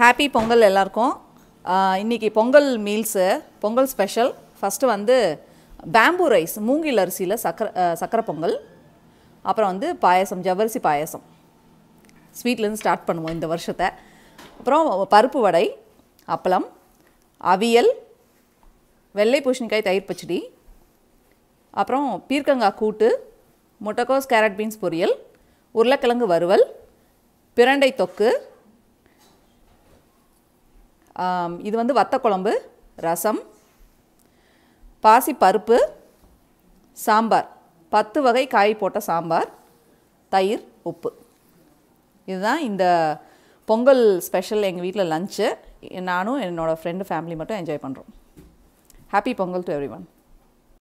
happy Pongal எல்லாருக்கும் இன்றைக்கி Pongal meals Pongal special first வந்து பேம்பு ரைஸ் மூங்கில் அரிசியில் சக்கரை சக்கரை பொங்கல் அப்புறம் வந்து பாயசம் ஜவரிசி பாயசம் ஸ்வீட்லேருந்து ஸ்டார்ட் பண்ணுவோம் இந்த வருஷத்தை அப்புறம் பருப்பு வடை அப்பளம் அவியல் வெள்ளை பூஷணிக்காய் தயிர் பச்சடி அப்புறம் பீர்க்கங்காய் கூட்டு முட்டைக்கோஸ் கேரட் பீன்ஸ் பொரியல் உருளைக்கிழங்கு வறுவல் பிரண்டை தொக்கு இது வந்து வத்தக்குழம்பு ரசம் பாசி பருப்பு சாம்பார் பத்து வகை காய் போட்ட சாம்பார் தயிர் உப்பு இதுதான் இந்த பொங்கல் ஸ்பெஷல் எங்கள் வீட்டில் லஞ்சு நானும் என்னோடய ஃப்ரெண்டு ஃபேமிலி மட்டும் என்ஜாய் பண்ணுறோம் happy Pongal to every one